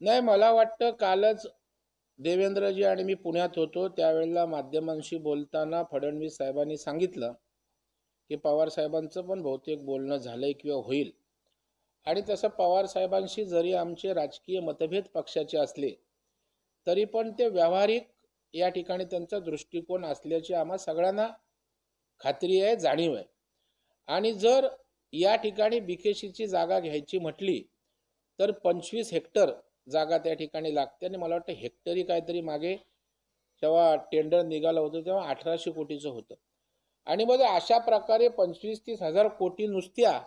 नाही मला वाटतं कालच देवेंद्रजी आणि मी पुण्यात होतो त्यावेळेला माध्यमांशी बोलताना फडणवीस साहेबांनी सांगितलं की पवार साहेबांचं पण बहुतेक बोलणं झालंय किंवा होईल आणि तसं पवार साहेबांशी जरी आमचे राजकीय मतभेद पक्षाचे असले तरी पण ते व्यावहारिक या ठिकाणी त्यांचा दृष्टिकोन असल्याची आम्हा सगळ्यांना खात्री आहे जाणीव आहे आणि जर या ठिकाणी बिकेशीची जागा घ्यायची म्हटली तर पंचवीस हेक्टर जागा त्या ठिकाणी लागते आणि मला वाटतं हेक्टरी काहीतरी मागे जेव्हा टेंडर निघालं होतं तेव्हा अठराशे कोटीचं होतं आणि मग अशा प्रकारे पंचवीस तीस हजार कोटी नुसत्या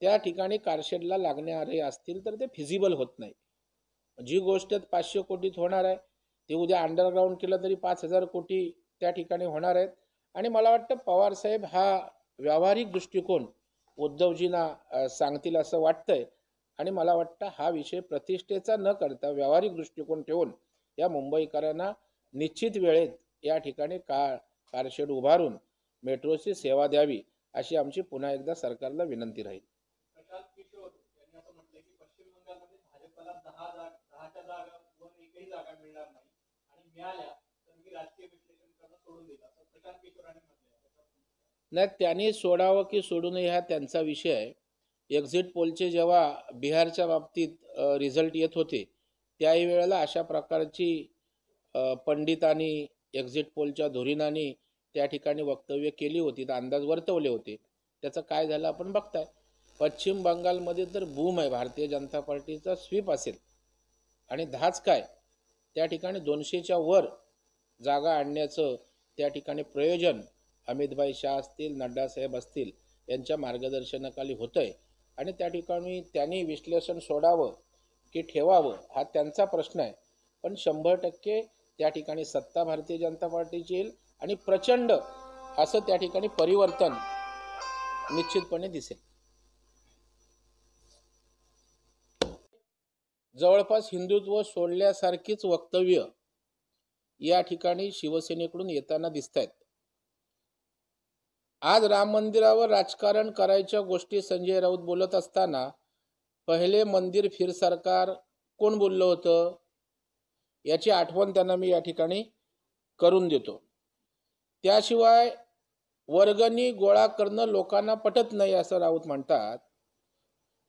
त्या ठिकाणी कारशेडला लागणारे असतील तर ते फिजिबल होत नाही जी गोष्ट पाचशे कोटीत होणार आहे ते उद्या अंडरग्राऊंड केलं तरी पाच हजार कोटी त्या ठिकाणी होणार आहेत आणि मला वाटतं पवारसाहेब हा व्यावहारिक दृष्टिकोन उद्धवजींना सांगतील असं वाटतंय आणि मला वाटतं हा विषय प्रतिष्ठेचा न करता व्यावहारिक दृष्टिकोन ठेवून या मुंबईकरांना निश्चित वेळेत या ठिकाणी का कारशेड उभारून मेट्रोची सेवा द्यावी अशी आमची पुन्हा एकदा सरकारला विनंती राहील मिळणार नाही आणि सोडून यांनी म्हटलं नाही त्यांनी सोडावं की सोडू नये हा त्यांचा विषय आहे एक्झिट पोलचे जेव्हा बिहारच्या बाबतीत रिझल्ट येत होते त्याही वेळेला अशा प्रकारची पंडितांनी एक्झिट पोलच्या धोरीणाने त्या ठिकाणी वक्तव्य केली होती तर अंदाज वर्तवले होते त्याचं काय झालं आपण बघताय पश्चिम बंगालमध्ये तर बूम आहे भारतीय जनता पार्टीचा स्वीप असेल आणि धाच काय त्या ठिकाणी दोनशेच्या वर जागा आणण्याचं त्या ठिकाणी प्रयोजन अमितभाई शाह असतील नड्डासाहेब असतील यांच्या मार्गदर्शनाखाली होतं आहे आणि त्या ठिकाणी त्यांनी विश्लेषण सोडावं की ठेवावं हा त्यांचा प्रश्न आहे पण शंभर टक्के त्या ठिकाणी सत्ता भारतीय जनता पार्टीची येईल आणि प्रचंड असं त्या ठिकाणी परिवर्तन निश्चितपणे दिसेल जवळपास हिंदुत्व सोडल्यासारखीच वक्तव्य या ठिकाणी शिवसेनेकडून येताना दिसत आहेत आज राम मंदिरावर राजकारण करायच्या गोष्टी संजय राऊत बोलत असताना पहिले मंदिर फिर सरकार कोण बोललं होतं याची आठवण त्यांना मी या ठिकाणी करून देतो त्याशिवाय वर्गणी गोळा करणं लोकांना पटत नाही असं राऊत म्हणतात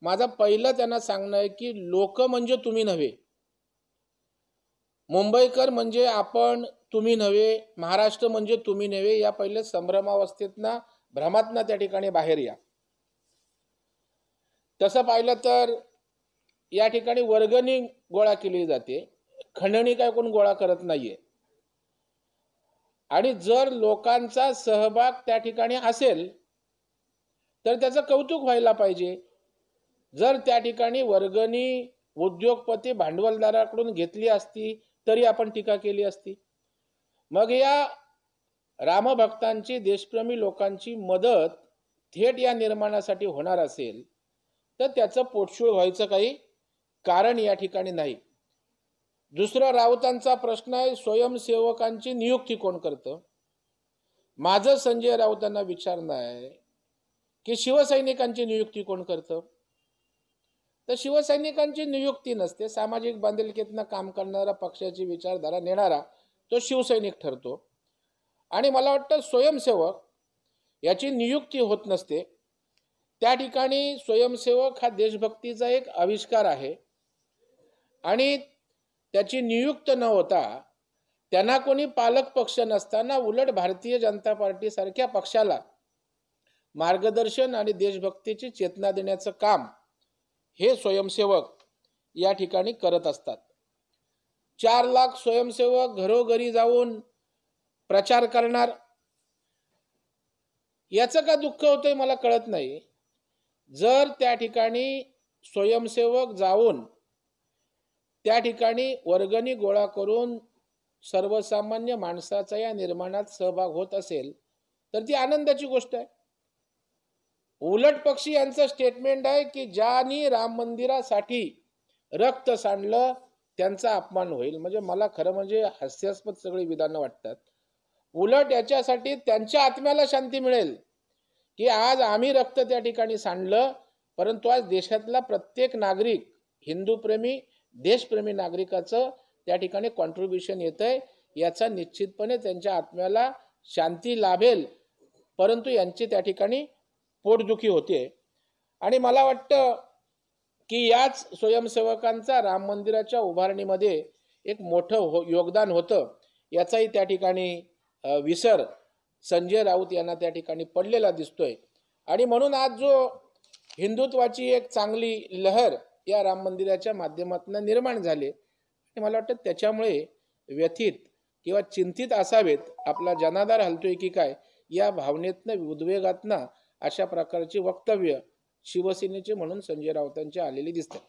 माझा पहिलं त्यांना सांगणं आहे की लोक म्हणजे तुम्ही नव्हे मुंबईकर म्हणजे आपण तुम्ही नव्हे महाराष्ट्र म्हणजे तुम्ही नव्हे या पहिले संभ्रमावस्थेतना भ्रमातना त्या ठिकाणी बाहेर या तसं पाहिलं तर या ठिकाणी वर्गणी गोळा केली जाते खंडणी काय कोण गोळा करत नाहीये आणि जर लोकांचा सहभाग त्या ठिकाणी असेल तर त्याचं कौतुक व्हायला पाहिजे जर त्या ठिकाणी वर्गणी उद्योगपती भांडवलदाराकडून घेतली असती तरी आपण टीका केली असती मग या रामभक्तांची देशप्रेमी लोकांची मदत थेट या निर्माणासाठी होणार असेल तर त्याचं पोटशूळ व्हायचं काही कारण या ठिकाणी नाही दुसरा राऊतांचा प्रश्न आहे स्वयंसेवकांची नियुक्ती कोण करतं माझं संजय राऊतांना विचारणं आहे की शिवसैनिकांची नियुक्ती कोण करतं तर शिवसैनिकांची नियुक्ती नसते सामाजिक बांधिलकीतनं काम करणारा पक्षाची विचारधारा नेणारा तो शिवसैनिक ठरतो आणि मला वाटतं स्वयंसेवक याची नियुक्ती होत नसते त्या ठिकाणी स्वयंसेवक हा देशभक्तीचा एक आविष्कार आहे आणि त्याची नियुक्त न होता त्यांना कोणी पालक पक्ष नसताना उलट भारतीय जनता पार्टीसारख्या पक्षाला मार्गदर्शन आणि देशभक्तीची चेतना देण्याचं काम हे स्वयंसेवक या ठिकाणी करत असतात चार लाख स्वयंसेवक घरोघरी जाऊन प्रचार करणार याचं का दुःख होतंय मला कळत नाही जर त्या ठिकाणी स्वयंसेवक जाऊन त्या ठिकाणी वर्गणी गोळा करून सर्वसामान्य माणसाचा या निर्माणात सहभाग होत असेल तर ती आनंदाची गोष्ट आहे उलट पक्षी यांचं स्टेटमेंट आहे की ज्यांनी राम मंदिरासाठी रक्त सांडलं त्यांचा अपमान होईल म्हणजे मला खरं म्हणजे हास्यास्पद सगळी विधानं वाटतात उलट याच्यासाठी त्यांच्या आत्म्याला शांती मिळेल की आज आम्ही रक्त त्या ठिकाणी सांडलं परंतु आज देशातला प्रत्येक नागरिक हिंदूप्रेमी देशप्रेमी नागरिकाचं त्या ठिकाणी कॉन्ट्रीब्युशन येत आहे याचा निश्चितपणे त्यांच्या आत्म्याला शांती लाभेल परंतु यांची त्या ठिकाणी पोटदुखी होते आणि मला वाटतं की याच स्वयंसेवकांचा राम मंदिराच्या उभारणीमध्ये एक मोठं हो योगदान होतं याचाही त्या ठिकाणी विसर संजय राऊत यांना त्या ठिकाणी पडलेला दिसतोय आणि म्हणून आज जो हिंदुत्वाची एक चांगली लहर या राम मंदिराच्या माध्यमातून निर्माण झाले आणि मला वाटतं त्याच्यामुळे व्यथित किंवा चिंतित असावेत आपला जनाधार हलतोय की काय या भावनेतनं उद्वेगातनं अशा प्रकारची वक्तव्य शिवसेनेचे म्हणून संजय राऊतांचे आलेले दिसतात